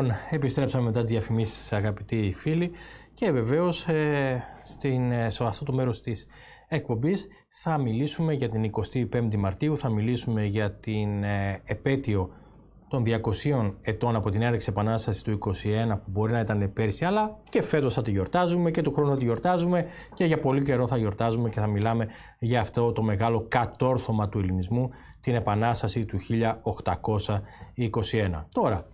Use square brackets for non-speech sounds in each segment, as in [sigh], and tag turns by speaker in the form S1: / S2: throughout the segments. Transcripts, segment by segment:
S1: Λοιπόν, επιστρέψαμε μετά τις διαφημίσεις, αγαπητοί φίλοι, και βεβαίως ε, ε, σε αυτό το μέρος της εκπομπής θα μιλήσουμε για την 25η Μαρτίου, θα μιλήσουμε για την ε, επέτειο των 200 ετών από την έναρξη επανάστασης του 2021 που μπορεί να ήταν πέρσι, αλλά και φέτος θα τη γιορτάζουμε και του χρόνο θα τη γιορτάζουμε και για πολύ καιρό θα γιορτάζουμε και θα μιλάμε για αυτό το μεγάλο κατόρθωμα του ελληνισμού, την επανάσταση του 1821. Τώρα,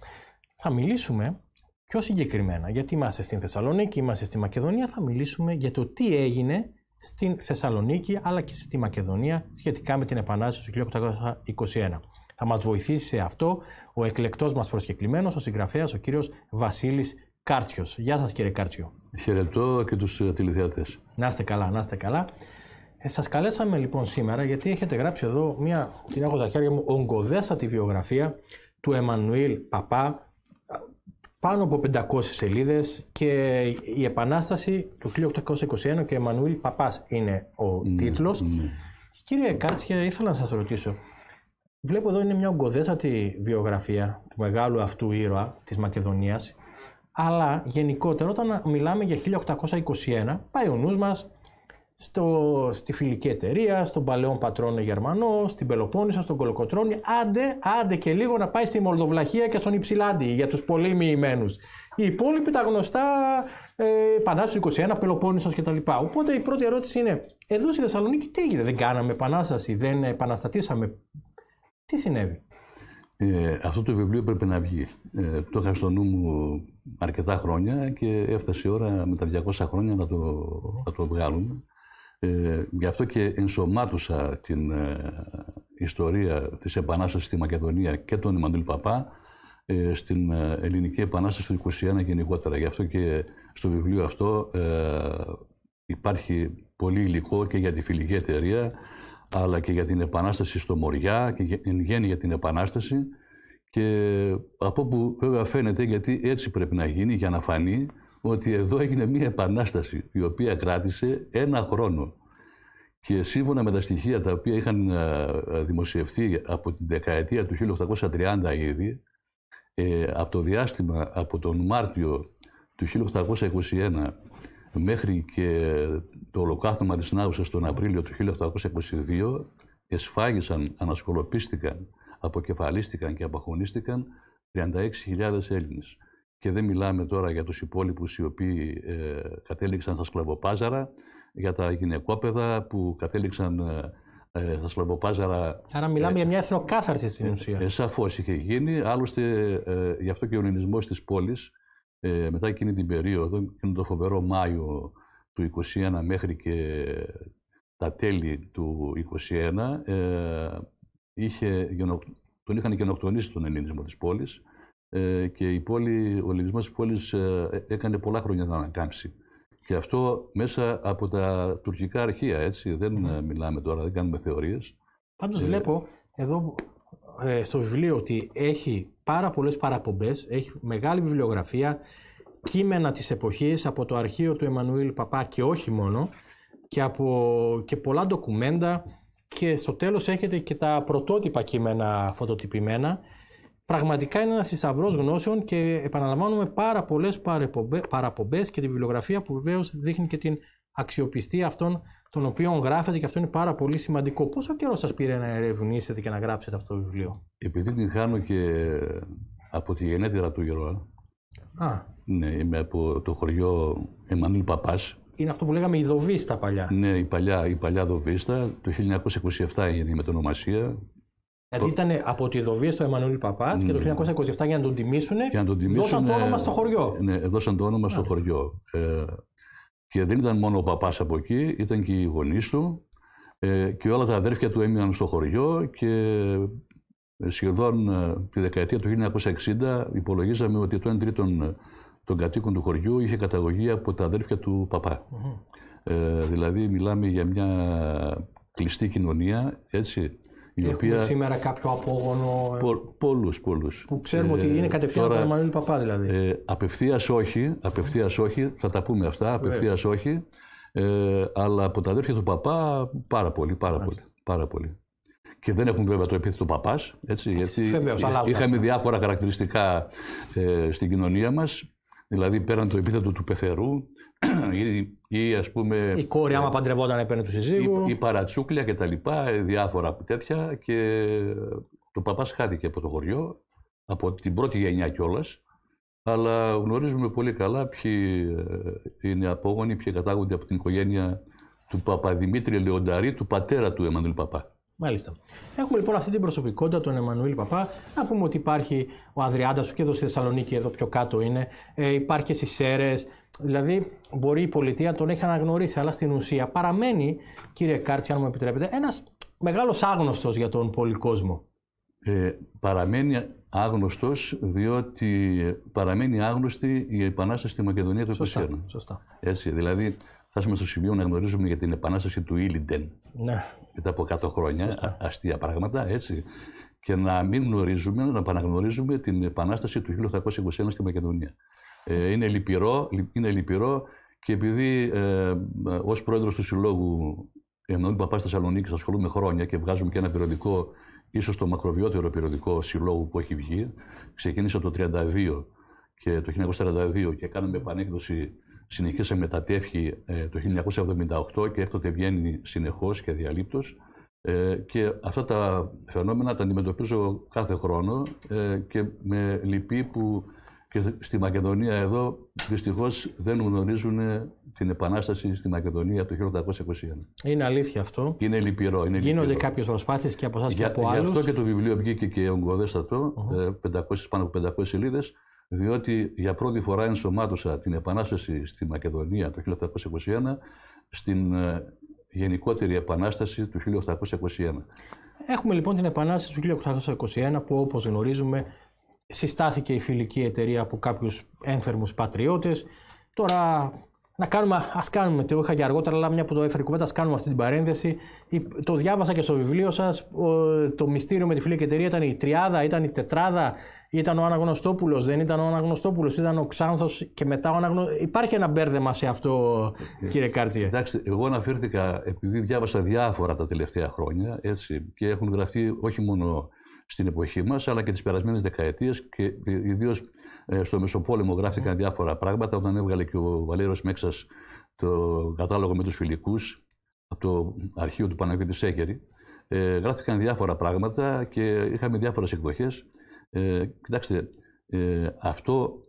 S1: θα μιλήσουμε πιο συγκεκριμένα, γιατί είμαστε στην Θεσσαλονίκη, είμαστε στη Μακεδονία, θα μιλήσουμε για το τι έγινε στην Θεσσαλονίκη αλλά και στη Μακεδονία σχετικά με την Επανάσταση του 1821. Θα μας βοηθήσει σε αυτό ο εκλεκτός μας προσκεκλημένος, ο συγγραφέας, ο κύριος Βασίλης Κάρτσιος. Γεια σας κύριε Κάρτσιο.
S2: Χαιρετώ και τους τηλεθεατές.
S1: Να είστε καλά, να είστε καλά. Ε, σας καλέσαμε λοιπόν σήμερα γιατί έχετε γράψει εδώ μια, την έχω στα χέρια μου, ογκοδέστατη βιογραφία του Εμμανουήλ Παπά, πάνω από 500 σελίδες και η Επανάσταση του 1821 και Εμμανουήλ Παπάς είναι ο ναι, τίτλος. ναι. Κύριε Κάτσια, ήθελα να σας ρωτήσω. Βλέπω εδώ είναι μια ογκοδέστατη βιογραφία του μεγάλου αυτού ήρωα της Μακεδονίας, αλλά γενικότερα όταν μιλάμε για 1821 πάει ο νους μας στο, στη φιλική εταιρεία, στον Παλαιό Πατρώνε Γερμανό, στην Πελοπόννησο, στον Κολοκοτρόνη, άντε, άντε και λίγο να πάει στη Μολδοβλαχία και στον Υψηλάντη για τους πολύ μοιημένου. Οι υπόλοιποι τα γνωστά ε, Πανάσου 21, Πελοπόννησος κτλ. Οπότε η πρώτη ερώτηση είναι, εδώ στη Θεσσαλονίκη τι έγινε, δεν κάναμε επανάσταση, δεν επαναστατήσαμε,
S2: τι συνέβη. Ε, αυτό το βιβλίο πρέπει να βγει. Ε, το είχα στο νου μου αρκετά χρόνια και έφτασε η ώρα με τα 200 χρόνια να το, να το βγάλουμε. Ε, γι' αυτό και ενσωμάτωσα την ε, ιστορία της Επανάστασης στη Μακεδονία και τον Ιμαντήλ Παπά ε, στην ε, Ελληνική Επανάσταση του 1921 γενικότερα. Γι' αυτό και στο βιβλίο αυτό υπάρχει πολύ υλικό και για τη φιλική εταιρεία αλλά και για την Επανάσταση στο Μοριά και εν γέννη για την Επανάσταση και από που βέβαια φαίνεται γιατί έτσι πρέπει να γίνει για να φανεί ότι εδώ έγινε μια επανάσταση η οποία κράτησε ένα χρόνο. Και σύμφωνα με τα στοιχεία τα οποία είχαν ε, ε, δημοσιευθεί από την δεκαετία του 1830 ήδη, ε, από το διάστημα από τον Μάρτιο του 1821 μέχρι και το ολοκαύτωμα της Νάουσας τον Απρίλιο του 1822 εσφάγισαν, ανασκολοπίστηκαν, αποκεφαλίστηκαν και απαχωνίστηκαν 36.000 Έλληνες και δεν μιλάμε τώρα για τους υπόλοιπους οι οποίοι ε, κατέληξαν στα σκλαβοπάζαρα, για τα γυναικόπαιδα που κατέληξαν ε, ε, στα σκλαβοπάζαρα...
S1: Άρα μιλάμε για μια εθνοκάθαρση στην ουσία. Ε,
S2: σαφώς είχε γίνει. Άλλωστε, γι' αυτό και ο ελληνισμός της πόλης, μετά εκείνη την περίοδο, εκείνο το φοβερό Μάιο του 21 μέχρι και τα τέλη του 21, είχε, τον είχαν γενοκτονήσει τον ελληνισμό της πόλης. Ε, και η πόλη, ο ελληνισμός της πόλης ε, ε, έκανε πολλά χρόνια να ανακάμψει. Και αυτό μέσα από τα τουρκικά αρχεία, έτσι. Δεν μιλάμε τώρα, δεν κάνουμε θεωρίες.
S1: Πάντως βλέπω εδώ
S2: στο βιβλίο ότι έχει
S1: πάρα πολλές παραπομπές, έχει μεγάλη βιβλιογραφία, κείμενα της εποχής από το αρχείο του Εμμανουήλ Παπά και όχι μόνο και, από, και πολλά ντοκουμέντα και στο τέλος έχετε και τα πρωτότυπα κείμενα φωτοτυπημένα Πραγματικά είναι ένας θησαυρός γνώσεων και επαναλαμβάνουμε πάρα πολλές παραπομπές και τη βιβλιογραφία που βεβαίως δείχνει και την αξιοπιστία αυτών των οποίων γράφεται και αυτό είναι πάρα πολύ σημαντικό. Πόσο καιρό σας πήρε να ερευνήσετε και να γράψετε αυτό το βιβλίο,
S2: Επειδή την χάνω και από τη γενέτειρα του Γερόα. Α. Ναι, είμαι από το χωριό Εμμανουήλ Παπάς. Είναι αυτό που λέγαμε η Δοβίστα παλιά. Ναι, η παλιά, η παλιά Δοβίστα. Το 1927 έγινε η μετονομασία. Δηλαδή ήταν από τη Δοβία στο Εμμανουήλ Παπάς και το
S1: 1927 ναι. για να τον τιμήσουν. Για τον τιμήσουν δώσαν το όνομα στο
S2: χωριό. Ναι, δώσαν το όνομα στο χωριό. Ε, και δεν ήταν μόνο ο παπάς από εκεί, ήταν και οι γονείς του. Ε, και όλα τα αδέρφια του έμειναν στο χωριό και ε, σχεδόν ε, τη δεκαετία του 1960 υπολογίζαμε ότι το 1 τρίτο των κατοίκων του χωριού είχε καταγωγή από τα αδέρφια του παπα Ε, δηλαδή μιλάμε για μια κλειστή κοινωνία, έτσι, η Έχουμε σήμερα
S1: κάποιο απόγονο. Ε,
S2: Πο, πολλούς, πολλούς. Που ξέρουμε ότι ε, είναι κατευθείαν από τον Παπά, δηλαδή. Ε, απευθείας όχι, απευθείας όχι, θα τα πούμε αυτά, απευθείας όχι. Ε, αλλά από τα αδέρφια του Παπά πάρα πολύ, πάρα πολύ. Πάρα πολύ. Και δεν έχουν βέβαια το επίθετο παπάς. Έτσι, γιατί είχαμε διάφορα χαρακτηριστικά ε, στην κοινωνία μας. Δηλαδή, πέραν το επίθετο του πεθερού, ή, ή ας πούμε... Η κόρη άμα ε, παντρευόταν επένε του συζύγου. Η, η ας πουμε η κορη αμα παντρευοταν έπαιρνε του συζυγου η παρατσουκλια και τα λοιπά, ε, διάφορα τέτοια και το παπάς χάθηκε από το χωριό, από την πρώτη γενιά κιόλας. Αλλά γνωρίζουμε πολύ καλά ποιοι ε, είναι απόγονοι, ποιοι κατάγονται από την οικογένεια του Παπαδημήτρη Λεονταρή, του πατέρα του Εμμανουήλ Παπά.
S1: Μάλιστα. Έχουμε λοιπόν αυτή την προσωπικότητα, τον Εμμανουήλ Παπά. Να πούμε ότι υπάρχει ο Αδριάντα του και εδώ στη Θεσσαλονίκη, εδώ πιο κάτω είναι. Ε, υπάρχει και στις Σέρες. Δηλαδή, μπορεί η πολιτεία τον έχει αναγνωρίσει, αλλά στην ουσία παραμένει, κύριε Κάρτσι, αν μου επιτρέπετε, ένας
S2: μεγάλος άγνωστος για τον πολυκόσμο. Ε, παραμένει άγνωστος, διότι παραμένει άγνωστη η Επανάσταση στη Μακεδονία του 1921. Σωστά. Έτσι, δηλαδή φτάσαμε στο σημείο να γνωρίζουμε για την Επανάσταση του Ήλιντεν. Ναι μετά από 100 χρόνια, αστεία πράγματα, έτσι, και να μην γνωρίζουμε, να παραγνωρίζουμε την επανάσταση του 1821 στη Μακεδονία. Ε, είναι, λυπηρό, είναι λυπηρό και επειδή ε, ε ως πρόεδρος του Συλλόγου Εμνών Παπάς Θεσσαλονίκης ασχολούμαι χρόνια και βγάζουμε και ένα περιοδικό, ίσως το μακροβιότερο περιοδικό συλλόγου που έχει βγει, ξεκίνησε το 1932 και το 1942 και κάναμε επανέκδοση συνεχίσε ε, το 1978 και έκτοτε βγαίνει συνεχώς και διαλύπτως ε, και αυτά τα φαινόμενα τα αντιμετωπίζω κάθε χρόνο ε, και με λυπή που και στη Μακεδονία εδώ δυστυχώς δεν γνωρίζουν την επανάσταση στη Μακεδονία το 1821.
S1: Είναι αλήθεια αυτό.
S2: Είναι λυπηρό. Είναι Γίνονται κάποιες
S1: προσπάθειες και από εσάς και από άλλου. Γι' αυτό και
S2: το βιβλίο βγήκε και ογκοδέστατο, uh-huh. 500, πάνω από 500 σελίδες διότι για πρώτη φορά ενσωμάτωσα την Επανάσταση στη Μακεδονία το 1821 στην ε, γενικότερη Επανάσταση του 1821.
S1: Έχουμε λοιπόν την Επανάσταση του 1821 που όπως γνωρίζουμε συστάθηκε η φιλική εταιρεία από κάποιους ένθερμους πατριώτες. Τώρα να κάνουμε, ας κάνουμε, το είχα και αργότερα, αλλά μια που το έφερε κουβέντα, ας κάνουμε αυτή την παρένθεση. Το διάβασα και στο βιβλίο σας. Το μυστήριο με τη φιλική εταιρεία ήταν η τριάδα, ήταν η τετράδα, ήταν ο Αναγνωστόπουλος, δεν ήταν ο Αναγνωστόπουλος, ήταν ο Ξάνθος και μετά ο Αναγνωστόπουλο. Υπάρχει ένα μπέρδεμα σε
S2: αυτό, ε, κύριε Κάρτζιε. Εντάξει, εγώ αναφέρθηκα, επειδή διάβασα διάφορα τα τελευταία χρόνια έτσι, και έχουν γραφτεί όχι μόνο στην εποχή μας, αλλά και τις περασμένες δεκαετίες και ιδίως ε, στο Μεσοπόλεμο γράφτηκαν διάφορα πράγματα. Όταν έβγαλε και ο Βαλέρος Μέξας το κατάλογο με τους φιλικούς από το αρχείο του Παναγιώτη Σέκερη, ε, γράφτηκαν διάφορα πράγματα και είχαμε διάφορες εκδοχές. Ε, κοιτάξτε, ε, αυτό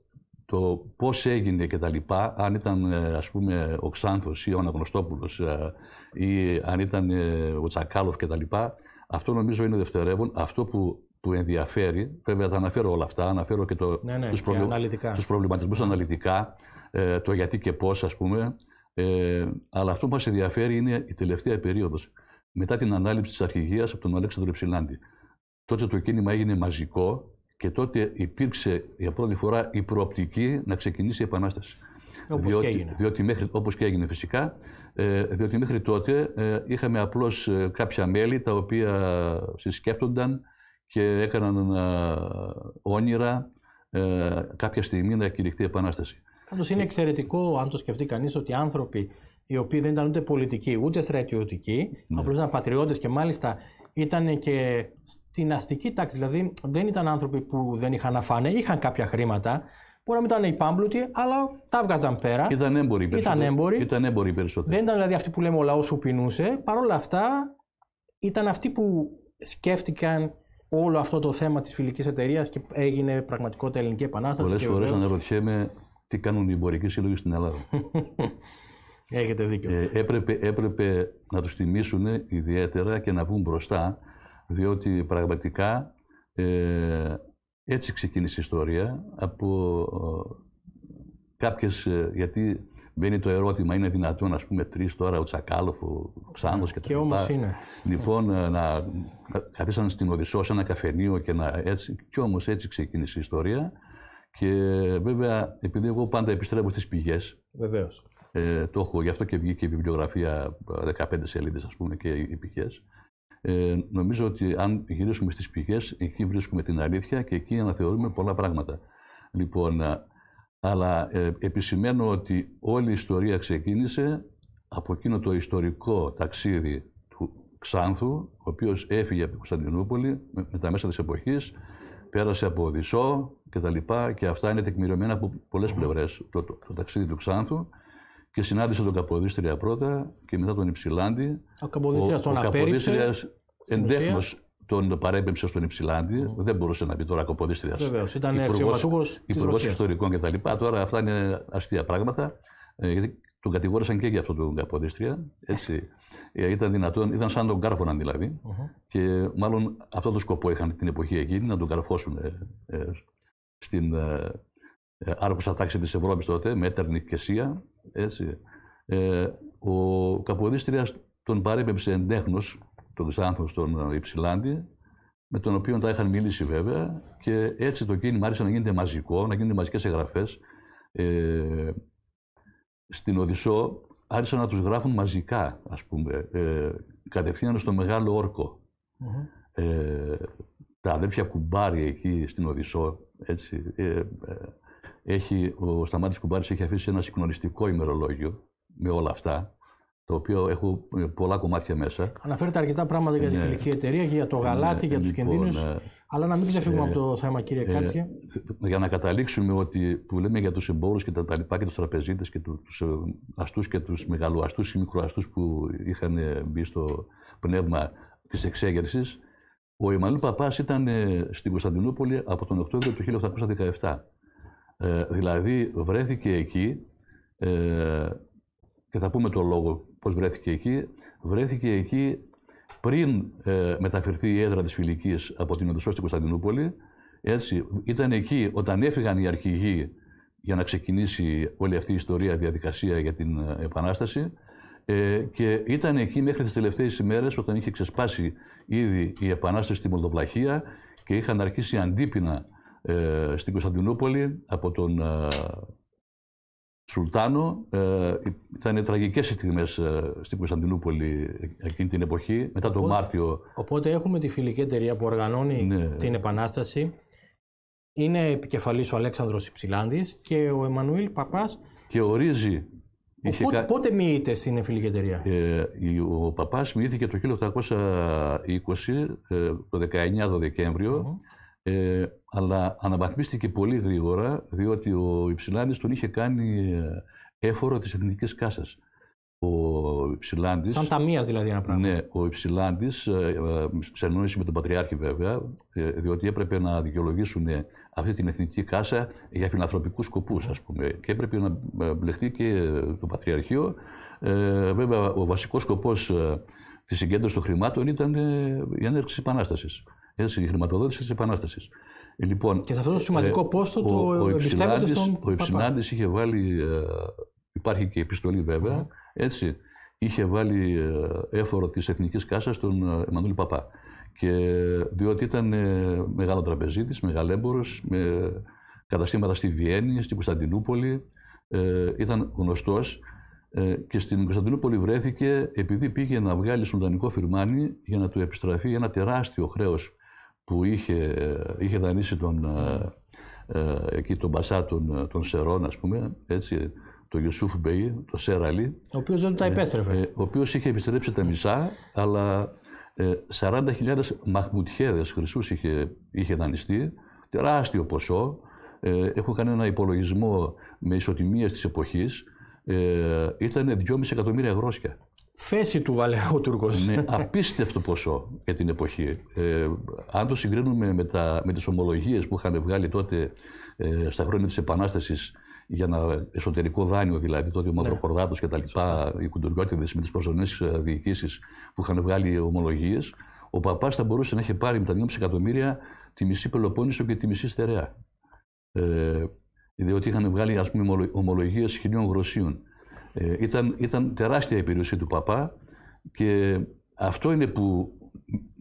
S2: το πώς έγινε και τα λοιπά, αν ήταν ε, ας πούμε ο Ξάνθος ή ο Αναγνωστόπουλος, ε, ή αν ήταν ο Τσακάλοφ και αυτό νομίζω είναι δευτερεύον. Αυτό που που ενδιαφέρει, βέβαια θα αναφέρω όλα αυτά, αναφέρω και το, ναι, ναι τους, αναλυτικά. προβληματισμούς αναλυτικά, ε, το γιατί και πώς ας πούμε, ε, αλλά αυτό που μας ενδιαφέρει είναι η τελευταία περίοδος, μετά την ανάληψη της αρχηγίας από τον Αλέξανδρο Ψηλάντη. Τότε το κίνημα έγινε μαζικό και τότε υπήρξε για πρώτη φορά η προοπτική να ξεκινήσει η Επανάσταση.
S1: Όπως και έγινε.
S2: Διότι μέχρι, όπως και έγινε φυσικά, ε, διότι μέχρι τότε ε, είχαμε απλώς ε, κάποια μέλη τα οποία συσκέπτονταν, και έκαναν ε, όνειρα ε, κάποια στιγμή να κηρυχθεί η Επανάσταση.
S1: Πάντως είναι ε, εξαιρετικό, αν το σκεφτεί κανείς, ότι άνθρωποι οι οποίοι δεν ήταν ούτε πολιτικοί ούτε στρατιωτικοί, ναι. απλώς ήταν πατριώτες και μάλιστα ήταν και στην αστική τάξη. Δηλαδή δεν ήταν άνθρωποι που δεν είχαν να φάνε, είχαν κάποια χρήματα. Μπορεί να μην ήταν υπάμπλουτοι, αλλά τα βγάζαν πέρα. Ήταν έμποροι περισσότερο. Ήταν έμποροι. Δεν ήταν δηλαδή αυτοί που λέμε ο λαός που πεινούσε. Παρ' όλα αυτά ήταν αυτοί που σκέφτηκαν όλο αυτό το θέμα της φιλικής εταιρείας και έγινε πραγματικότητα ελληνική επανάσταση. Πολλές φορέ
S2: αναρωτιέμαι τι κάνουν οι εμπορικοί σύλλογοι στην Ελλάδα. [laughs] Έχετε δίκιο. Ε, έπρεπε, έπρεπε να τους τιμήσουν ιδιαίτερα και να βγουν μπροστά, διότι πραγματικά ε, έτσι ξεκίνησε η ιστορία από ε, κάποιες, ε, γιατί Μπαίνει το ερώτημα, είναι δυνατόν, ας πούμε, τρεις τώρα, ο Τσακάλοφ, ο Ξάνος κτλ. Και, και όμως είναι. Λοιπόν, ε, να καθίσαν στην Οδυσσό σε ένα καφενείο και να έτσι. Κι όμως έτσι ξεκίνησε η ιστορία. Και βέβαια, επειδή εγώ πάντα επιστρέφω στις πηγές. Βεβαίως. Ε, το έχω, γι' αυτό και βγήκε η βιβλιογραφία 15 σελίδες, ας πούμε, και οι πηγές. Ε, νομίζω ότι αν γυρίσουμε στις πηγές, εκεί βρίσκουμε την αλήθεια και εκεί αναθεωρούμε πολλά πράγματα. Λοιπόν, ε, αλλά ε, επισημαίνω ότι όλη η ιστορία ξεκίνησε από εκείνο το ιστορικό ταξίδι του Ξάνθου, ο οποίος έφυγε από την Κωνσταντινούπολη με, τα μέσα της εποχής, πέρασε από Οδυσσό και τα λοιπά και αυτά είναι τεκμηριωμένα από πολλές πλευρές το, ταξίδι του Ξάνθου και συνάντησε τον Καποδίστρια πρώτα και μετά τον Υψηλάντη. Ο Καποδίστριας τον Καποδίστριας τον παρέμπεψε στον Υψηλάντη. Δεν μπορούσε να πει τώρα Κοποδίστρια. Βεβαίως. Ήταν Υπουργός Ιστορικών κτλ. Τώρα αυτά είναι αστεία πράγματα. Ε, γιατί τον κατηγόρησαν και για αυτό τον Καποδίστρια. Έτσι. Ε, ήταν δυνατόν, ήταν σαν τον κάρφωναν δηλαδή. Και μάλλον αυτό το σκοπό είχαν την εποχή εκείνη, να τον καρφώσουν ε, στην ε, ε, άρχουσα τάξη της Ευρώπης τότε, με έτερνη και έτσι. Ε, ο Καποδίστριας τον παρέπεψε εντέχνος τον Ξάνθο στον Υψηλάντη, με τον οποίο τα είχαν μιλήσει βέβαια και έτσι το κίνημα άρχισε να γίνεται μαζικό, να γίνονται μαζικές εγγραφές. Ε, στην Οδυσσό άρχισαν να τους γράφουν μαζικά, ας πούμε, ε, κατευθείαν στο Μεγάλο Ε, τα αδέρφια Κουμπάρια εκεί στην Οδυσσό, έτσι, ε, ε, έχει, ο Σταμάτης Κουμπάρης έχει αφήσει ένα συγκλονιστικό ημερολόγιο με όλα αυτά, το οποίο έχω ε, πολλά κομμάτια μέσα.
S1: Αναφέρετε αρκετά πράγματα για τη ναι. φιλική
S2: εταιρεία για το γαλάτι, ναι, για τους λοιπόν, κινδύνους. Ναι.
S1: Αλλά να μην ξεφύγουμε ε, από το θέμα, κύριε ε, Κάτσια.
S2: Για να καταλήξουμε ότι που λέμε για τους εμπόρους και τα, τα λοιπά και τους τραπεζίτες και τους ε, αστούς και τους μεγαλοαστούς ή μικροαστούς που είχαν μπει στο πνεύμα της εξέγερσης, ο Ιμανουήλ Παπάς ήταν στην Κωνσταντινούπολη από τον Οκτώβριο του 1817. Ε, δηλαδή βρέθηκε εκεί, ε, και θα πούμε το λόγο πώς βρέθηκε εκεί. Βρέθηκε εκεί πριν ε, μεταφερθεί η έδρα της Φιλικής από την Οδυσσό στην Κωνσταντινούπολη. Έτσι, ήταν εκεί όταν έφυγαν οι αρχηγοί για να ξεκινήσει όλη αυτή η ιστορία, διαδικασία για την ε, Επανάσταση. Ε, και ήταν εκεί μέχρι τις τελευταίες ημέρες όταν είχε ξεσπάσει ήδη η Επανάσταση στη Μολδοβλαχία και είχαν αρχίσει αντίπεινα ε, στην Κωνσταντινούπολη από τον ε, Σουλτάνο. Ε, ήταν τραγικές οι στιγμές ε, στην Κωνσταντινούπολη εκείνη την εποχή, μετά τον Μάρτιο.
S1: Οπότε έχουμε τη φιλική εταιρεία που οργανώνει ναι. την Επανάσταση. Είναι επικεφαλής ο Αλέξανδρος Υψηλάνδης και ο Εμμανουήλ Παπάς. Και ορίζει. πότε, κα... μοιείται στην φιλική εταιρεία,
S2: ε, Ο Παπάς μοιήθηκε το 1820, ε, το 19 το δεκεμβριο ε, αλλά αναβαθμίστηκε πολύ γρήγορα, διότι ο Υψηλάνδης τον είχε κάνει ε, έφορο της εθνικής κάσας. Ο Υψηλάνδης... Σαν ταμεία δηλαδή ένα πράγμα. Ναι, ο Υψηλάνδης, ε, σε εννόηση με τον Πατριάρχη βέβαια, διότι έπρεπε να δικαιολογήσουν αυτή την εθνική κάσα για φιλανθρωπικούς σκοπούς, ας πούμε. Και έπρεπε να μπλεχτεί και το Πατριαρχείο. βέβαια, ο βασικός σκοπός της συγκέντρωσης των χρημάτων ήταν η έναρξη της Επανάστασης. Έτσι, η χρηματοδότησης της Επανάστασης. Ε, λοιπόν, και σε αυτό το σημαντικό ε, πόστο το ο, εμπιστεύεται στον Ο Ευσυνάντη είχε βάλει, ε, υπάρχει και επιστολή βέβαια, ναι. έτσι, είχε βάλει ε, έφορο της Εθνικής Κάσας στον Εμμανουήλ Παπά. Και διότι ήταν μεγάλο τραπεζίτης, μεγαλέμπορος, με καταστήματα στη Βιέννη, στην Κωνσταντινούπολη, ε, ήταν γνωστός και στην Κωνσταντινούπολη βρέθηκε επειδή πήγε να βγάλει στον φυρμάνι για να του επιστραφεί ένα τεράστιο χρέος που είχε, είχε δανείσει τον, ε, ε εκεί τον Μπασά τον ε, τον Σερών, ας πούμε, έτσι, τον Ιωσούφ Μπέι, τον Σέραλι. Ο οποίος δεν τα ε, επέστρεφε. ο οποίος είχε επιστρέψει τα μισά, αλλά 40.000 μαχμουτιέδε Χρυσούς είχε, είχε δανειστεί, τεράστιο ποσό. Ε, έχω κάνει ένα υπολογισμό με ισοτιμίες της εποχής, ε, ήταν 2,5 εκατομμύρια γρόσια θέση του Βαλαιού Τούρκος. Είναι [laughs] απίστευτο ποσό για την εποχή. Ε, αν το συγκρίνουμε με, τα, με τις ομολογίες που είχαν βγάλει τότε ε, στα χρόνια της Επανάστασης για ένα εσωτερικό δάνειο, δηλαδή τότε ο Μαυροκορδάτο ναι. και τα λοιπά, οι με τις προσωρινές ε, διοικήσεις που είχαν βγάλει ομολογίες, ο παπάς θα μπορούσε να έχει πάρει με τα 2,5 εκατομμύρια τη μισή Πελοπόννησο και τη μισή Στερεά. Ε, διότι είχαν βγάλει ας πούμε, ομολογίες χιλίων γροσίων. Ε, ήταν, ήταν τεράστια η περιουσία του παπά και αυτό είναι που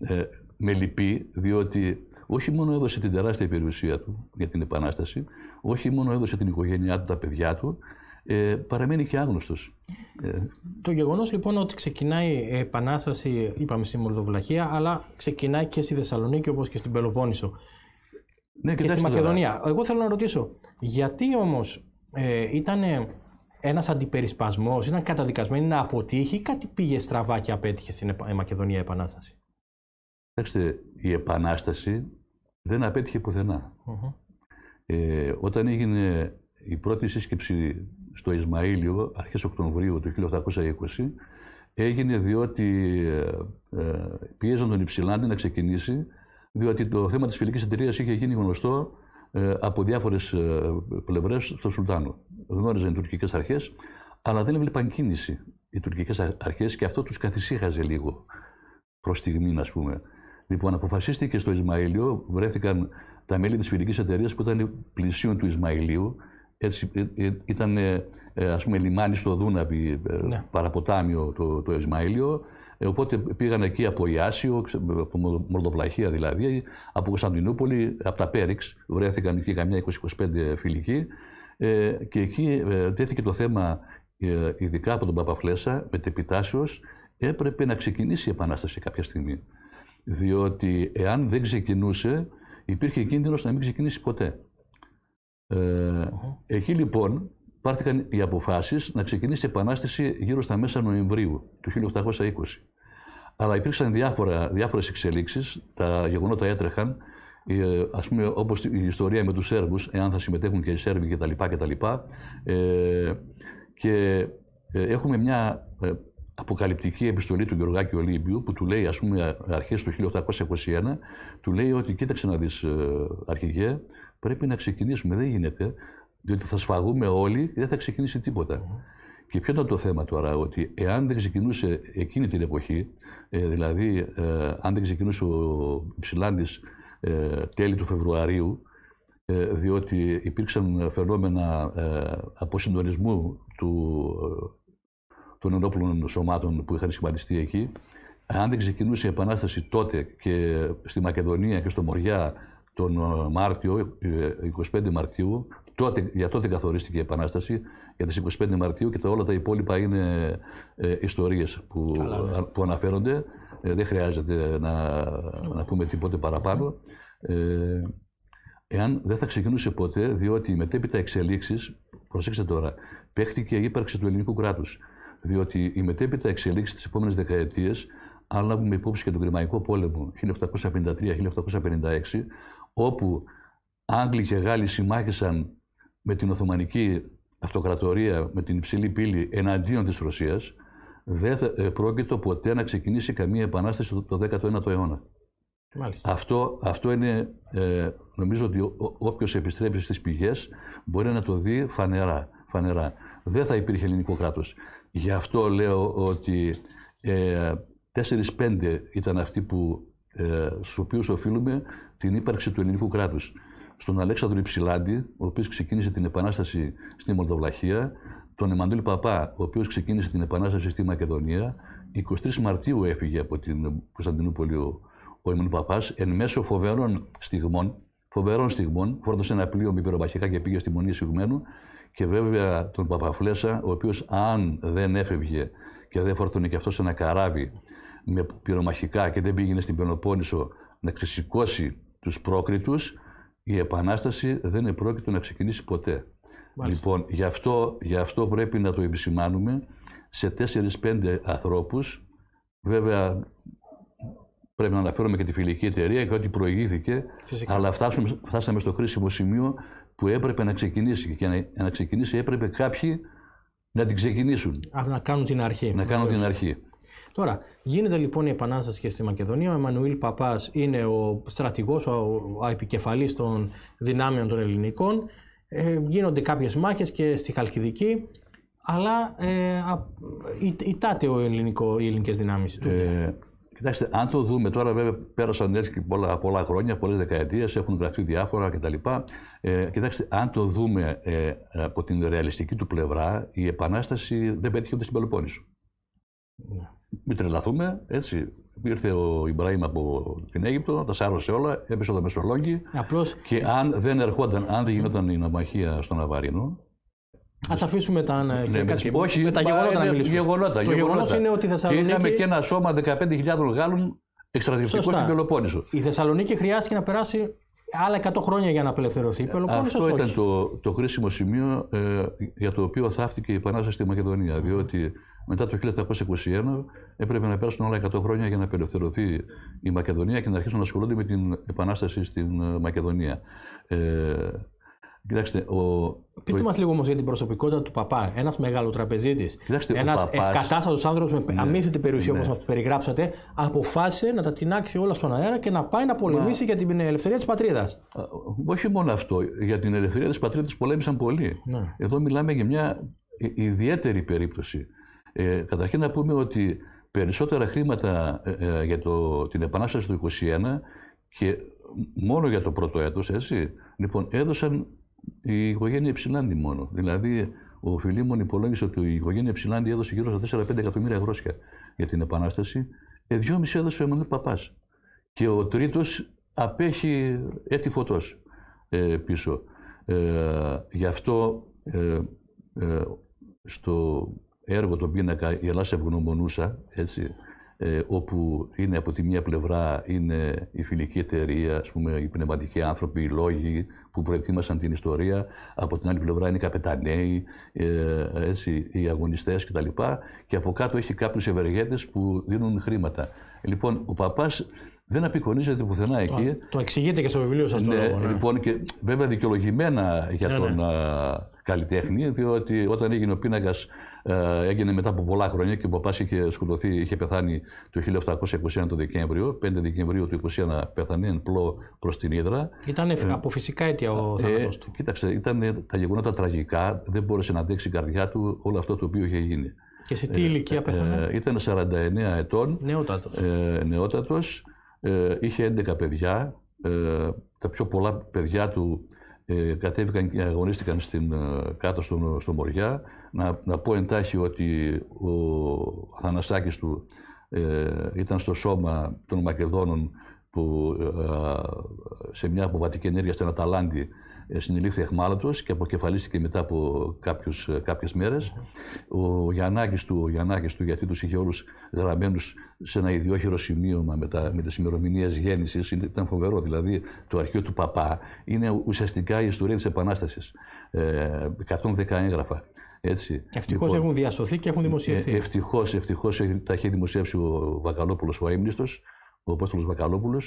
S2: ε, με λυπεί, διότι όχι μόνο έδωσε την τεράστια περιουσία του για την Επανάσταση, όχι μόνο έδωσε την οικογένειά του, τα παιδιά του, ε, παραμένει και άγνωστος. Ε, Το γεγονός λοιπόν ότι ξεκινάει η Επανάσταση, είπαμε στη Μολδοβλαχία,
S1: αλλά ξεκινάει και στη Θεσσαλονίκη όπως και στην Πελοπόννησο. Ναι, και στη Μακεδονία. Εγώ θέλω να ρωτήσω, γιατί όμως ε, ήταν ένας αντιπερισπασμός, ήταν καταδικασμένη να αποτύχει ή κάτι πήγε στραβά και απέτυχε στην Μακεδονία Επανάσταση.
S2: Κοιτάξτε, η Επανάσταση δεν απέτυχε πουθενά. Mm-hmm. Ε, όταν έγινε η επανασταση δεν απετυχε πουθενα mm σύσκεψη στο Ισμαήλιο, αρχές Οκτωβρίου του 1820, έγινε διότι ε, ε πιέζαν τον Υψηλάντη να ξεκινήσει, διότι το θέμα της φιλικής εταιρείας είχε γίνει γνωστό ε, από διάφορες πλευρές στο Σουλτάνο. Γνώριζαν οι τουρκικές αρχές, αλλά δεν έβλεπαν κίνηση οι τουρκικές αρχές και αυτό τους καθησύχαζε λίγο προς στιγμή, ας πούμε. Λοιπόν, αποφασίστηκε στο Ισμαήλιο, βρέθηκαν τα μέλη της φιλική εταιρείας που ήταν πλησίων του Ισμαηλίου. Έτσι, ε, ε, ήταν ας πούμε λιμάνι στο Δούναβι, ναι. παραποτάμιο το, το Ισμαήλιο. Ε, οπότε πήγαν εκεί από Ιάσιο, από Μορδοβλαχία δηλαδή, από Κωνσταντινούπολη, από τα Πέριξ, βρέθηκαν εκεί καμιά 20-25 φιλικοί ε, και εκεί ε, τέθηκε το θέμα ειδικά από τον Παπαφλέσσα, μετεπιτάσεως, έπρεπε να ξεκινήσει η Επανάσταση κάποια στιγμή. Διότι εάν δεν ξεκινούσε, υπήρχε κίνδυνος να μην ξεκινήσει ποτέ. Ε, Εκεί λοιπόν Πάρθηκαν οι αποφάσεις να ξεκινήσει η Επανάσταση γύρω στα μέσα Νοεμβρίου του 1820. Αλλά υπήρξαν διάφορα, διάφορες εξελίξεις, τα γεγονότα έτρεχαν, ε, ας πούμε όπως η ιστορία με τους Σέρβους, εάν θα συμμετέχουν και οι Σέρβοι κτλ. Ε, και, ε, και έχουμε μια ε, αποκαλυπτική επιστολή του Γεωργάκη Ολύμπιου που του λέει ας πούμε αρχές του 1821 του λέει ότι κοίταξε να δεις ε, αρχηγέ πρέπει να ξεκινήσουμε, δεν γίνεται διότι θα σφαγούμε όλοι και δεν θα ξεκινήσει Και ποιο ήταν το θέμα τώρα, ότι εάν δεν ξεκινούσε εκείνη την εποχή, ε, δηλαδή ε, αν δεν ξεκινούσε ο Ψηλάντης ε, τέλη του Φεβρουαρίου, διότι υπήρξαν φαινόμενα αποσυντονισμού του, των ενόπλων σωμάτων που είχαν σχηματιστεί εκεί, αν δεν ξεκινούσε η Επανάσταση τότε και στη Μακεδονία και στο Μοριά τον Μάρτιο, 25 Μαρτίου τότε, για τότε καθορίστηκε η Επανάσταση, για τις 25 Μαρτίου και τα όλα τα υπόλοιπα είναι ε, ιστορίες που, ναι. που αναφέρονται. Ε, δεν χρειάζεται να, να πούμε τίποτε παραπάνω. Ε, εάν δεν θα ξεκινούσε ποτέ, διότι μετέπειτα εξελίξεις, προσέξτε τώρα, παίχτηκε η ύπαρξη του ελληνικού κράτους. Διότι οι μετέπειτα εξελίξει τις επόμενες δεκαετίες, αν λάβουμε υπόψη και τον Κρημαϊκό Πόλεμο 1853-1856, όπου Άγγλοι και Γάλλοι συμμάχησαν με την Οθωμανική Αυτοκρατορία, με την υψηλή πύλη εναντίον της Ρωσίας, δεν ε, πρόκειται ποτέ να ξεκινήσει καμία επανάσταση το 19ο αιώνα. Αυτό, αυτό είναι, ε, νομίζω ότι όποιος επιστρέψει στις πηγές μπορεί να το δει φανερά. φανερά. Δεν θα υπήρχε ελληνικό κράτος. Γι' αυτό λέω ότι ε, 4-5 ήταν αυτοί που, ε, στους οποίους οφείλουμε την ύπαρξη του ελληνικού κράτους στον Αλέξανδρο Υψηλάντη, ο οποίος ξεκίνησε την επανάσταση στη Μολδοβλαχία, τον Εμμανουήλ Παπά, ο οποίος ξεκίνησε την επανάσταση στη Μακεδονία. 23 Μαρτίου έφυγε από την Κωνσταντινούπολη ο, ο Εμμανουήλ Παπάς, εν μέσω φοβερών στιγμών, φοβερών στιγμών, φόρτωσε ένα πλοίο με πυρομαχικά και πήγε στη Μονή Συγμένου. Και βέβαια τον Παπαφλέσα, ο οποίος αν δεν έφευγε και δεν φόρτωνε και αυτός ένα καράβι με πυρομαχικά και δεν πήγαινε στην Πελοπόννησο να ξεσηκώσει τους πρόκριτους, η Επανάσταση δεν επρόκειτο να ξεκινήσει ποτέ. Μάλιστα. Λοιπόν, γι αυτό, αυτό πρέπει να το επισημάνουμε σε 4-5 ανθρώπους. Βέβαια, πρέπει να αναφέρουμε και τη φιλική εταιρεία και ό,τι προηγήθηκε, αλλά φτάσουμε, φτάσαμε στο χρήσιμο σημείο που έπρεπε να ξεκινήσει. Και να, να ξεκινήσει έπρεπε κάποιοι να την ξεκινήσουν.
S1: να κάνουν την αρχή. Να κάνουν την αρχή. Τώρα, γίνεται λοιπόν η επανάσταση και στη Μακεδονία. Ο Εμμανουήλ Παπάς είναι ο στρατηγός, ο επικεφαλής των δυνάμεων των ελληνικών. Ε, γίνονται κάποιες μάχες και στη Χαλκιδική. Αλλά ε,
S2: ητάται ο ελληνικό, οι ελληνικές δυνάμεις του. Ε, κοιτάξτε, αν το δούμε τώρα, βέβαια πέρασαν έτσι και πολλά, πολλά χρόνια, πολλές δεκαετίες, έχουν γραφτεί διάφορα κτλ. Ε, κοιτάξτε, αν το δούμε ε, από την ρεαλιστική του πλευρά, η Επανάσταση δεν πέτυχε ούτε στην Πελοπόννησο. Ναι. Μην τρελαθούμε, έτσι. Ήρθε ο Ιμπραήμ από την Αίγυπτο, τα σάρωσε όλα, έπεσε το μεσολόγγι. Απλώς... Και αν δεν ερχόταν, αν δεν γινόταν η ναυμαχία στο Ναβάρινο,
S1: Ας αφήσουμε τα ναι, κάτι, όχι, με τα γεγονότα ναι, να μιλήσουμε. Γεγονότα, το γεγονός είναι ότι η Θεσσαλονίκη. Και είχαμε και ένα
S2: σώμα 15.000 Γάλλων εξτρατευτικό στην Πελοπόννησο.
S1: Η Θεσσαλονίκη χρειάστηκε να περάσει άλλα 100 χρόνια για να απελευθερωθεί. Η ε, Πελοπόννησος Αυτό ήταν
S2: το, το χρήσιμο σημείο ε, για το οποίο θαύτηκε η Επανάσταση στη Μακεδονία. Διότι μετά το 1821 έπρεπε να πέρασουν όλα 100 χρόνια για να απελευθερωθεί η Μακεδονία και να αρχίσουν να ασχολούνται με την επανάσταση στην ε, Μακεδονία. Ε, Κοιτάξτε, ο... Πείτε μας λίγο όμως για την προσωπικότητα του παπά. Ένας μεγάλος τραπεζίτης.
S1: Ένα ευκατάστατος άνθρωπος με ναι, αμύθιτη περιουσία ναι. όπω μας περιγράψατε, αποφάσισε να τα τεινάξει όλα στον αέρα και να πάει να πολεμήσει
S2: για την ελευθερία της πατρίδας. Όχι μόνο αυτό. Για την ελευθερία της πατρίδας πολέμησαν πολλοί. Ναι. Εδώ μιλάμε για μια ιδιαίτερη περίπτωση. Ε, καταρχήν να πούμε ότι περισσότερα χρήματα ε, ε, για το, την επανάσταση του 2021 και μόνο για το πρώτο έτος, έτσι, λοιπόν, έδωσαν η οικογένεια Υψηλάντη μόνο. Δηλαδή, ο Φιλίμων υπολόγισε ότι η οικογένεια Υψηλάντη έδωσε γύρω στα 4-5 εκατομμύρια γρόσια για την επανάσταση. Ε, δυόμιση έδωσε ο Εμμανουήλ Παπάς. Και ο τρίτος απέχει έτη φωτός ε, πίσω. Ε, γι' αυτό ε, στο έργο, τον πίνακα «Η Ελλάδα ευγνωμονούσα», έτσι, ε, όπου είναι από τη μία πλευρά είναι η Ελλάς άνθρωποι, οι λόγοι που προετοίμασαν την ιστορία, από την άλλη πλευρά είναι οι καπεταναίοι, ε, έτσι, οι αγωνιστές κτλ. Και από κάτω έχει κάποιους ευεργέτες που δίνουν χρήματα. Λοιπόν, ο παπάς δεν απεικονίζεται πουθενά εκεί. Το, το εξηγείτε και στο βιβλίο σας ναι, το λόγο, ναι. Λοιπόν, και βέβαια δικαιολογημένα για ναι, τον ναι. Α, καλλιτέχνη, διότι όταν έγινε ο πίνακας ε, έγινε μετά από πολλά χρόνια και ο παπάς είχε σκοτωθεί, είχε πεθάνει το 1821 το Δεκέμβριο, 5 Δεκεμβρίου του 1821 πέθανε εν πλώ προς την Ήδρα. Ήταν ε, από φυσικά αίτια ο ε, θάνατο του. Κοίταξε, ήταν τα γεγονότα τραγικά, δεν μπόρεσε να αντέξει η καρδιά του όλο αυτό το οποίο είχε γίνει. Και σε τι ηλικία πέθανε. Ε, ήταν 49 ετών. Νεότατος. Ε, νεότατος. Ε, είχε 11 παιδιά. Ε, τα πιο πολλά παιδιά του κατέβηκαν και αγωνίστηκαν στην, κάτω στον, στο Μοριά να, πω εντάχει ότι ο Αθανασάκης του ε, ήταν στο σώμα των Μακεδόνων που ε, σε μια αποβατική ενέργεια στην Αταλάντη ε, συνελήφθη εχμάλωτος και αποκεφαλίστηκε μετά από κάποιους, ε, κάποιες μέρες. Ο Γιαννάκης του, ο του γιατί τους είχε όλους γραμμένους σε ένα ιδιόχειρο σημείωμα με, τα, με τις ημερομηνίες γέννησης, ήταν φοβερό, δηλαδή το αρχείο του Παπά, είναι ουσιαστικά η ιστορία της Επανάστασης, 110 έγγραφα. Έτσι. Ευτυχώς λοιπόν,
S1: έχουν διασωθεί και έχουν ε, δημοσιευθεί.
S2: Ευτυχώς, ευτυχώς τα έχει δημοσιεύσει ο Βακαλόπουλος ο αίμνητο, ο Απόστολος Βακαλόπουλος.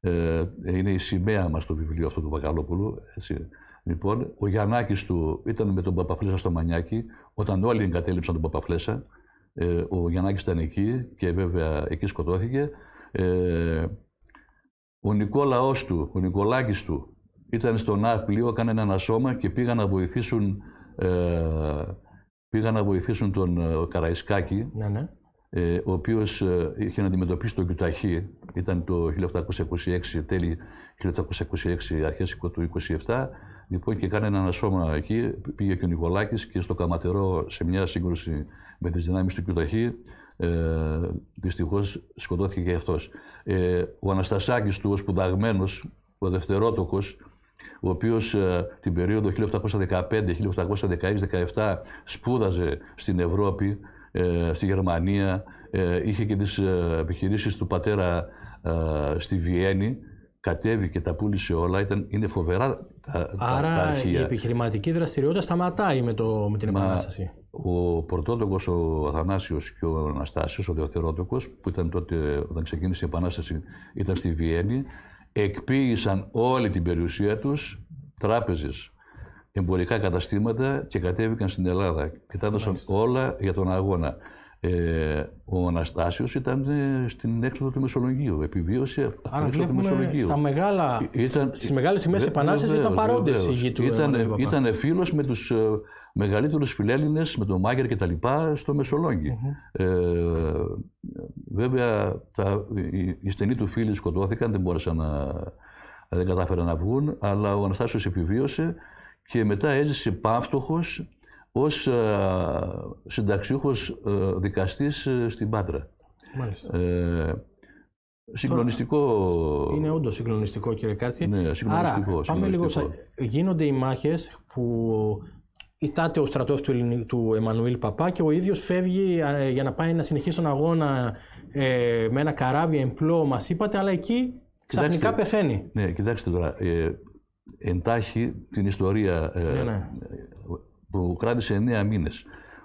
S2: Ε, είναι η σημαία μας το βιβλίο αυτό του Βακαλόπουλου. Έτσι. Λοιπόν, ο Γιαννάκης του ήταν με τον Παπαφλέσσα στο Μανιάκι, όταν όλοι εγκατέλειψαν τον Παπαφλέσσα. Ε, ο Γιαννάκης ήταν εκεί και βέβαια εκεί σκοτώθηκε. Ε, ο Νικόλαός του, ο Νικολάκης του, ήταν στο ναύπλιο, έκανε ένα σώμα και πήγαν να βοηθήσουν ε, πήγαν να βοηθήσουν τον ε, Καραϊσκάκη, ναι, ναι. Ε, ο οποίος ε, είχε να αντιμετωπίσει τον Κιουταχή, ήταν το 1826, τέλη 1826, αρχές του 1827 λοιπόν και κάνει ένα σώμα εκεί, πήγε και ο Νικολάκης και στο Καματερό σε μια σύγκρουση με τις δυνάμεις του Κιουταχή, ε, δυστυχώς σκοτώθηκε και αυτός. Ε, ο Αναστασάκης του, ο σπουδαγμένος, ο δευτερότοκος, ο οποίος ε, την περίοδο 1815-1816-17 σπούδαζε στην Ευρώπη, ε, στη Γερμανία, ε, είχε και τις επιχειρήσεις του πατέρα στη Βιέννη, και τα πούλησε όλα, ήταν, είναι φοβερά τα, Άρα η
S1: επιχειρηματική δραστηριότητα σταματάει με, το, με την επανάσταση.
S2: Ο πρωτότοκος, ο Αθανάσιος και ο Αναστάσιος, ο δεύτερότοκο, που ήταν τότε όταν ξεκίνησε η επανάσταση, ήταν στη Βιέννη, εκποίησαν όλη την περιουσία τους, τράπεζες, εμπορικά καταστήματα και κατέβηκαν στην Ελλάδα και τα έδωσαν όλα για τον αγώνα. Ε, ο Αναστάσιος ήταν ε, στην έξοδο του Μεσολογγίου. Επιβίωσε Άρα έξοδο του Μεσολογγίου. Στα μεγάλα, ε, ήταν, στις μεγάλες επανάστασης ήταν παρόντες οι γη του ήταν, ήταν φίλος με τους ε, μεγαλύτερους φιλέλληνες, με τον Μάγκερ και στο μεσολογγι ε, βέβαια, τα, οι, στενοί του φίλοι σκοτώθηκαν, δεν μπόρεσαν να... δεν κατάφεραν να βγουν, αλλά ο Αναστάσιος επιβίωσε και μετά έζησε πάυτοχο ως ε, συνταξιούχος ε, δικαστής ε, στην Πάτρα. Μάλιστα. Ε, Συγκλονιστικό.
S1: Είναι όντως συγκλονιστικό, κύριε Κάτσι. Ναι, συγκλονιστικό. Άρα, πάμε λίγο. Γίνονται οι μάχες που ητάται ο στρατός του, του Εμμανουήλ Παπά και ο ίδιος φεύγει για να πάει να συνεχίσει τον αγώνα ε, με ένα καράβι εμπλό, μας είπατε, αλλά εκεί ξαφνικά κοιτάξτε, πεθαίνει.
S2: Ναι, κοιτάξτε τώρα. Ε, εντάχει την ιστορία. Ναι, ναι που κράτησε 9 μήνε.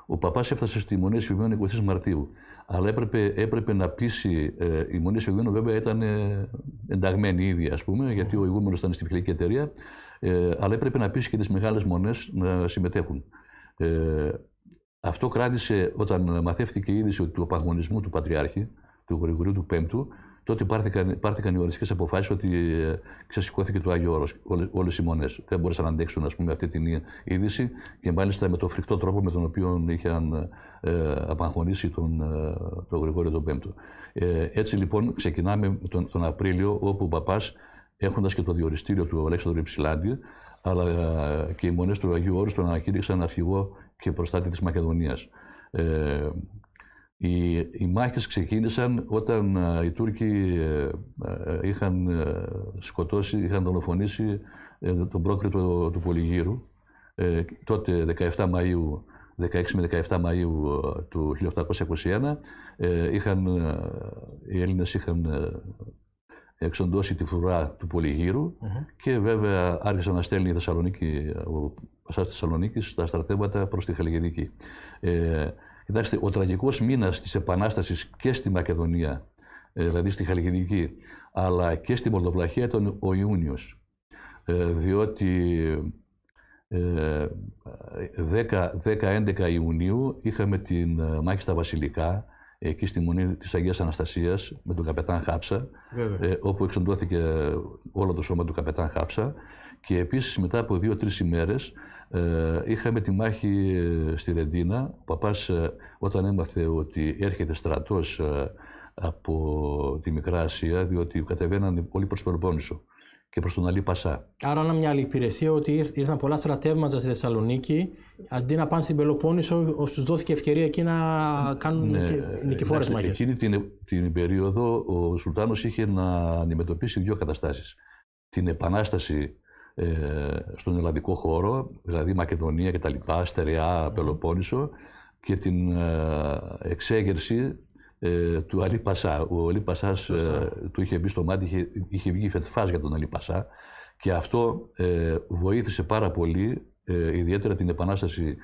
S2: Ο παπά έφτασε στη Μονή Σιβημένο 20 Μαρτίου. Αλλά έπρεπε, έπρεπε να πείσει. Ε, η Μονή βέβαια ήταν ε, ενταγμένη ήδη, ας πούμε, γιατί ο ηγούμενος ήταν στη φιλική εταιρεία. Ε, αλλά έπρεπε να πείσει και τις μεγάλες μονές να συμμετέχουν. Ε, αυτό κράτησε όταν μαθεύτηκε η είδηση του απαγωνισμού του Πατριάρχη, του Γρηγορίου του Πέμπτου, τότε πάρθηκαν, πάρθηκαν οι οριστικές αποφάσεις ότι ε, ξεσηκώθηκε το Άγιο Όρος. Όλες οι μονές δεν μπορούσαν να αντέξουν ας πούμε, αυτή την είδηση και μάλιστα με το φρικτό τρόπο με τον οποίο είχαν ε, απαγχωνίσει τον, ε, τον Γρηγόριο τον Πέμπτο. Ε, έτσι λοιπόν ξεκινάμε τον, τον Απρίλιο όπου ο Παπάς έχοντας και το διοριστήριο του Αλέξανδρου Υψηλάντη αλλά ε, και οι μονές του Αγίου Όρου τον ανακήρυξαν αρχηγό και προστάτη της Μακεδονίας. Οι, οι μάχες ξεκίνησαν όταν ε, οι Τούρκοι ε, ε, είχαν σκοτώσει, είχαν δολοφονήσει ε, τον πρόκριτο του, Πολυγύρου. τότε 17 Μαΐου, 16 με 17 Μαΐου του 1821 οι Έλληνες είχαν εξοντώσει τη φρουρά του πολυγυρου και βέβαια άρχισαν να στέλνει η Θεσσαλονίκη, ο Πασάς Θεσσαλονίκης τα στρατεύματα προς τη Χαλκιδική. Κοιτάξτε, ο τραγικός μήνας της Επανάστασης και στη Μακεδονία, ε, δηλαδή στη Χαλκιδική, αλλά και στη Μολδοβλαχία ήταν ο Ιούνιος. Ε, διότι 10-11 ε, Ιουνίου είχαμε την μάχη στα Βασιλικά, εκεί στη Μονή της Αγίας Αναστασίας με τον καπετάν Χάψα, όπου εξοντώθηκε όλο το σώμα του καπετάν Χάψα και επίσης μετά από δύο-τρεις ημέρες ε, είχαμε τη μάχη ε, στη Ρεντίνα. Ο παπάς ε, όταν έμαθε ότι έρχεται στρατός ε, από τη Μικρά Ασία, διότι κατεβαίναν πολύ προς τον Πόνισο και προς τον Αλή Πασά.
S1: Άρα είναι μια άλλη υπηρεσία ότι ήρθαν πολλά στρατεύματα στη Θεσσαλονίκη, αντί να πάνε στην Πελοπόννησο, τους δόθηκε ευκαιρία εκεί να κάνουν ναι, νικηφόρες μάχες. Εκείνη
S2: την, την περίοδο ο Σουλτάνος είχε να αντιμετωπίσει δύο καταστάσεις. Την επανάσταση ε, στον ελλαδικό χώρο, δηλαδή Μακεδονία και τα λοιπά, Στερεά, Πελοπόννησο και την ε, εξέγερση ε, του Αλή Πασά. Ο Αλή Πασάς του είχε μπει στο μάτι, είχε, βγει φετφάς για τον Αλή Πασά και αυτό βοήθησε πάρα πολύ, ιδιαίτερα την Επανάσταση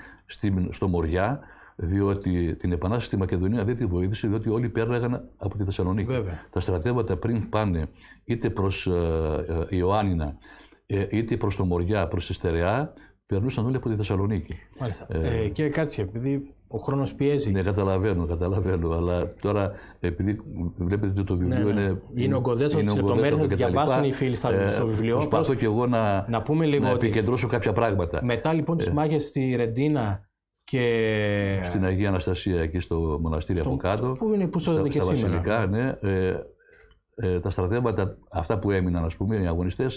S2: στο Μοριά, διότι την επανάσταση στη Μακεδονία δεν τη βοήθησε, διότι όλοι πέραγαν από τη Θεσσαλονίκη. Τα στρατεύματα πριν πάνε είτε προς Ιωάννινα, ε, είτε προς το Μοριά, προς τη Στερεά, περνούσαν όλοι από τη Θεσσαλονίκη. Μάλιστα. Ε, ε, κύριε Κάτσια, επειδή ο χρόνος πιέζει. Ναι, καταλαβαίνω, καταλαβαίνω. Αλλά τώρα, επειδή βλέπετε ότι το βιβλίο ναι, ναι. είναι. Είναι ογκωδέ, ότι το λεπτομέρειε θα διαβάσουν οι φίλοι στα, ε, στο βιβλίο. Προσπαθώ και εγώ να, να, πούμε λίγο να ότι... επικεντρώσω κάποια πράγματα. Μετά λοιπόν τις ε. μάχες στη Ρεντίνα και... Στην Αγία Αναστασία, εκεί στο μοναστήρι στο... από κάτω. Πού είναι, πού στα, και στα σήμερα. Βασιλικά, ναι, ε, ε τα στρατεύματα, αυτά που έμειναν, ας πούμε, οι αγωνιστές,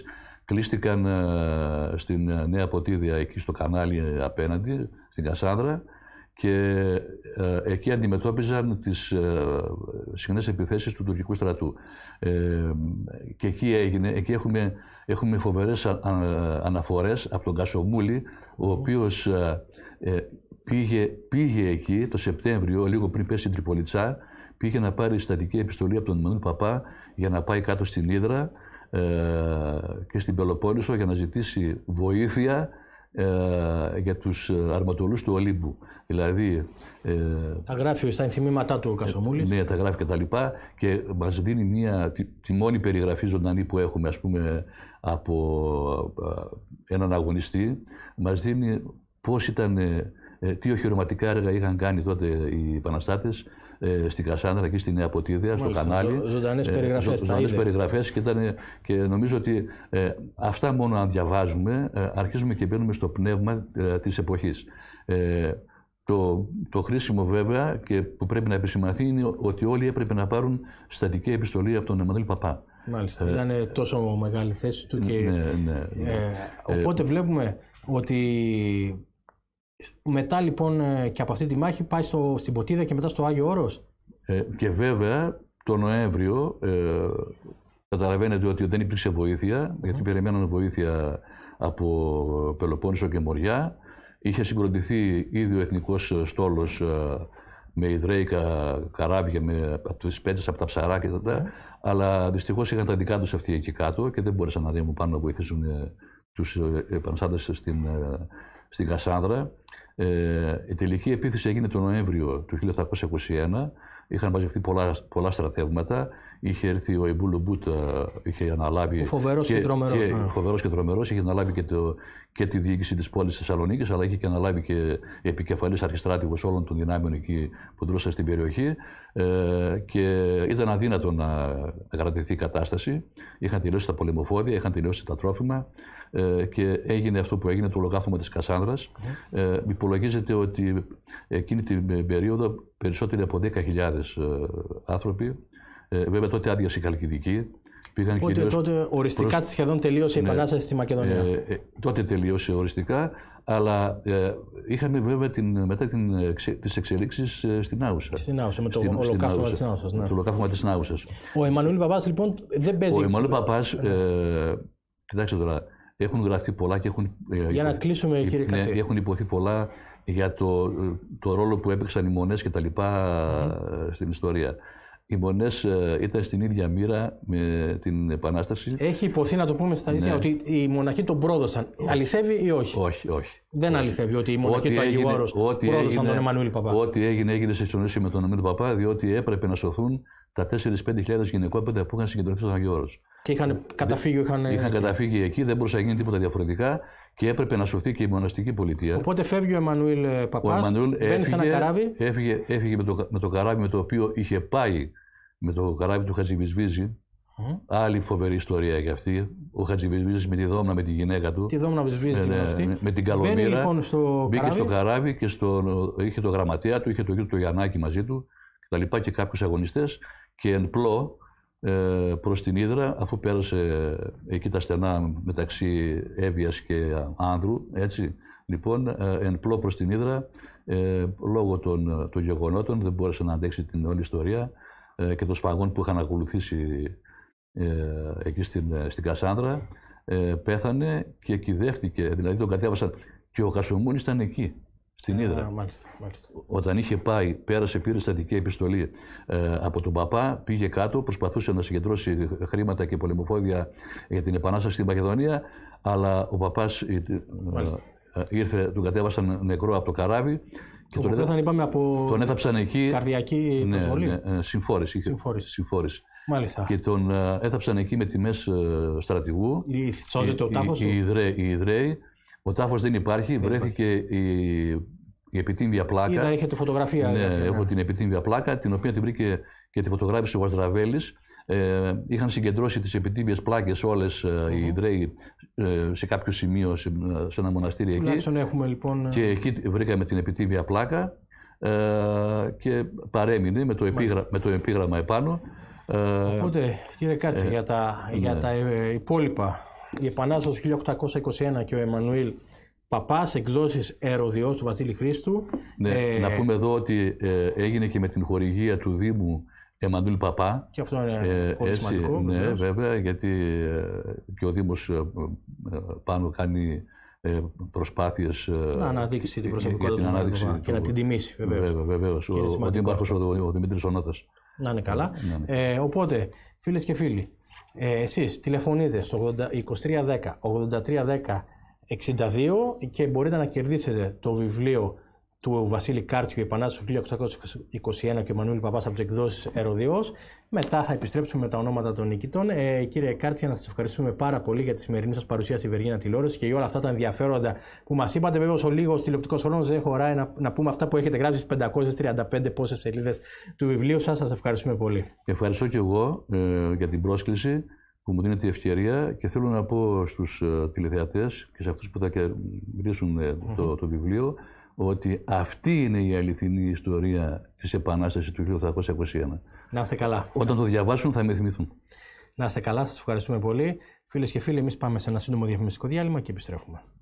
S2: κλείστηκαν ε, στην ε, Νέα Ποτίδια, εκεί στο κανάλι ε, απέναντι, στην Κασάνδρα, και εκεί αντιμετώπιζαν τις συχνές επιθέσεις του τουρκικού στρατού. και εκεί έγινε, εκεί έχουμε, έχουμε φοβερές αναφορές από τον Κασομούλη, ο οποίος πήγε, πήγε εκεί το Σεπτέμβριο, λίγο πριν πέσει η Τριπολιτσά, πήγε να πάρει στατική επιστολή από τον Μανώλη Παπά για να πάει κάτω στην Ήδρα ε, και στην Πελοπόννησο για να ζητήσει βοήθεια ε, για τους ε, αρματολούς του Ολύμπου. Δηλαδή... Ε, τα γράφει στα ενθυμήματά του ο ε, Κασομούλης. ναι, τα γράφει και τα λοιπά και μας δίνει μια, τη, μόνη περιγραφή ζωντανή που έχουμε ας πούμε από έναν αγωνιστή, μας δίνει πώς ήταν, τι οχυρωματικά έργα είχαν κάνει τότε οι επαναστάτες ε, στην Κασάνδρα και στην Νέα στο κανάλι. Ζωντανές ε, περιγραφές. Ζωντανέ περιγραφές και, ε, και νομίζω ότι ε, αυτά μόνο αν διαβάζουμε, αρχίζουμε και μπαίνουμε στο πνεύμα ε, της εποχής. Ε, το, το χρήσιμο βέβαια και που πρέπει να επισημαθεί είναι ότι όλοι έπρεπε να πάρουν στατική επιστολή από τον Εμμανουήλ Παπά.
S1: Μάλιστα. Ήταν τόσο μεγάλη θέση του και. Ναι, ναι, ναι. οπότε βλέπουμε ότι μετά λοιπόν ε, και από αυτή τη μάχη πάει στο, στην Ποτίδα και μετά στο Άγιο Όρος.
S2: Ε, και βέβαια το Νοέμβριο ε, καταλαβαίνετε ότι δεν υπήρξε βοήθεια, γιατί περιμέναν βοήθεια από Πελοπόννησο και Μοριά. Είχε συγκροτηθεί ήδη ο εθνικός ε, στόλος ε, με υδρέικα καράβια, με, από τις από τα ψαρά και τα, mm. αλλά δυστυχώς είχαν τα δικά τους αυτοί εκεί κάτω και δεν μπόρεσαν να ανέβουν πάνω να βοηθήσουν του επαναστάτες στην, στην Κασάνδρα. Ε, η τελική επίθεση έγινε τον Νοέμβριο του 1821, Είχαν μαζευτεί πολλά στρατεύματα είχε έρθει ο Ιμπούλου Μπούτα, ε, είχε αναλάβει. Φοβερός και, και τρομερός. ναι. Φοβερός και τρομερός, είχε αναλάβει και, το, και τη διοίκηση της πόλης Θεσσαλονίκης, αλλά είχε και αναλάβει και επικεφαλής αρχιστράτηγος όλων των δυνάμεων εκεί που δρούσαν στην περιοχή. Ε, και ήταν αδύνατο να κρατηθεί η κατάσταση. Είχαν τελειώσει τα πολεμοφόδια, είχαν τελειώσει τα τρόφιμα ε, και έγινε αυτό που έγινε, το ολοκαύτωμα της Κασάνδρας. Ε, υπολογίζεται ότι εκείνη την περίοδο περισσότεροι από 10.000 ε, άνθρωποι ε, βέβαια τότε άδειασε η Καλκιδική. Πήγαν τότε οριστικά προς... σχεδόν τελείωσε η ναι. επανάσταση στη Μακεδονία. Ε, ε, τότε τελείωσε οριστικά, αλλά ε, είχαμε βέβαια την, μετά την, εξε, τις εξελίξεις στην Άουσα. Στην Άουσα, με το ολοκαύτωμα της Άουσας. Ναι. Το ολοκαύτωμα της Ο Εμμανουήλ Παπάς λοιπόν δεν παίζει... Ο Εμμανουήλ Παπάς, ναι. κοιτάξτε τώρα, έχουν γραφτεί πολλά και έχουν, για να κλείσουμε, κύριε ναι, έχουν υποθεί πολλά για το, το ρόλο που έπαιξαν οι μονές και τα λοιπά στην ιστορία. Οι Μονές ε, ήταν στην ίδια μοίρα με την Επανάσταση. Έχει υποθεί να το πούμε στα ίδια ναι. ότι οι μοναχοί τον πρόδωσαν. Όχι. Αληθεύει ή όχι. Όχι, όχι.
S1: Δεν όχι. αληθεύει ότι οι μοναχοί του Αγίου ό,τι πρόδωσαν τον Εμμανουήλ
S2: Παπά. Ό,τι έγινε, έγινε σε συνεννόηση με τον Εμμανουήλ Παπά, διότι έπρεπε να σωθούν τα 4-5 γυναικόπαιδα που είχαν συγκεντρωθεί στον Αγίου Άρος. Και είχαν καταφύγει, είχαν... είχαν καταφύγει εκεί, δεν μπορούσε να γίνει τίποτα διαφορετικά και έπρεπε να σωθεί και η μοναστική πολιτεία. Οπότε
S1: φεύγει ο Εμμανουήλ Παπά. έφυγε, καράβι.
S2: Έφυγε, έφυγε με, το, με το καράβι με το οποίο είχε πάει, με το καράβι του Χατζηβισβίζη. Mm. Άλλη φοβερή ιστορία για αυτή. Ο Χατζηβισβίζης με τη Δόμνα με τη γυναίκα του. Τη Δόμνα με, ναι, τη με, ναι, ναι, με την Καλομήρα. Μπαίνει, λοιπόν, στο μπήκε στο καράβι και στο, είχε το γραμματέα του, είχε το γιο του Γιαννάκη μαζί του κτλ. Και, και κάποιους αγωνιστές. Και εν πλώ ε, προς την Ήδρα, αφού πέρασε εκεί τα στενά μεταξύ Εύβοιας και Άνδρου, έτσι. Λοιπόν, ε, εν πλώ προς την Ήδρα, ε, λόγω των, των γεγονότων δεν μπόρεσε να αντέξει την όλη ιστορία και των σφαγών που είχαν ακολουθήσει εκεί στην, στην Κασάνδρα, πέθανε και κυδεύτηκε, δηλαδή τον κατέβασαν και ο Χασομούνης ήταν εκεί στην Ήδρα.
S1: μάλιστα, Όταν
S2: είχε πάει, πέρασε, πήρε στατική επιστολή ε, από τον παπά, πήγε κάτω, προσπαθούσε να συγκεντρώσει χρήματα και πολεμοφόδια για την επανάσταση στην Μακεδονία, αλλά ο παπάς ε, ε, ήρθε, τον κατέβασαν νεκρό από το καράβι και τον, έδα...
S1: είπαμε, από...
S2: έθαψαν εκεί. Καρδιακή ναι, ναι, ε, συμφόρηση. Μάλιστα. Και τον ε, έθαψαν εκεί με τιμές στρατηγού. Σώζεται οι Ιδραίοι ο τάφος δεν υπάρχει. βρέθηκε η, η επιτύμβια πλάκα. Είδα, είχε τη φωτογραφία. Ναι, έχω ναι. την επιτύμβια πλάκα, την οποία την βρήκε και τη φωτογράφησε ο Βαζραβέλης. Ε, είχαν συγκεντρώσει τις επιτύμβιε πλάκες όλες mm-hmm. Ε, οι Ιδραίοι ε, σε κάποιο σημείο, σε, ένα μοναστήρι εκεί. Λάξον έχουμε λοιπόν. Ε, και εκεί βρήκαμε την επιτύμβια πλάκα ε, και παρέμεινε με το, επίγρα, με το επίγραμμα επάνω. Οπότε, κύριε Κάτσε, για, τα, για ναι. τα
S1: υπόλοιπα η Επανάσταση του 1821 και ο Εμμανουήλ Παπάς, εκδόσεις Ερωδιός του Βασίλη Χρήστου.
S2: Ναι, ε, να πούμε εδώ ότι ε, έγινε και με την χορηγία του Δήμου Εμμανουήλ Παπά. Και
S1: αυτό είναι ε, πολύ σημαντικό. Ναι, βέβαια,
S2: γιατί ε, και ο Δήμος πάνω κάνει προσπάθειε. Να αναδείξει την προσωπικότητα ανάδειξη, και, να την τιμήσει, βεβαίω. Βεβαίω. Ο, ο Δήμαρχο ο, Δημήτρης Ονότας.
S1: Να είναι καλά. οπότε, φίλες και φίλοι, ε, εσείς τηλεφωνείτε στο 2310 8310 62 και μπορείτε να κερδίσετε το βιβλίο του Βασίλη Κάρτσιου, η Επανάσταση του 1821 και ο Μανούλη Παπάς από τις εκδόσεις Εροδιό. Μετά θα επιστρέψουμε με τα ονόματα των νικητών. Ε, κύριε Κάρτσια, να σας ευχαριστούμε πάρα πολύ για τη σημερινή σας παρουσία στη Βεργίνα τηλεόραση και για όλα αυτά τα ενδιαφέροντα που μας είπατε. Βέβαια, ο λίγο τηλεοπτικός χρόνος δεν χωράει να, να πούμε αυτά που έχετε γράψει στις 535 πόσες σελίδες του βιβλίου σας. Σας ευχαριστούμε πολύ.
S2: Ευχαριστώ και εγώ ε, για την πρόσκληση που μου δίνετε η ευκαιρία και θέλω να πω στους ε, τηλεθεατές και σε αυτούς που θα κερδίσουν ε, το, το βιβλίο ότι αυτή είναι η αληθινή ιστορία της Επανάστασης του 1821.
S1: Να είστε καλά.
S2: Όταν το διαβάσουν θα με θυμηθούν. Να είστε καλά,
S1: σας ευχαριστούμε πολύ. Φίλες και φίλοι, εμείς πάμε σε ένα σύντομο διαφημιστικό διάλειμμα και επιστρέφουμε.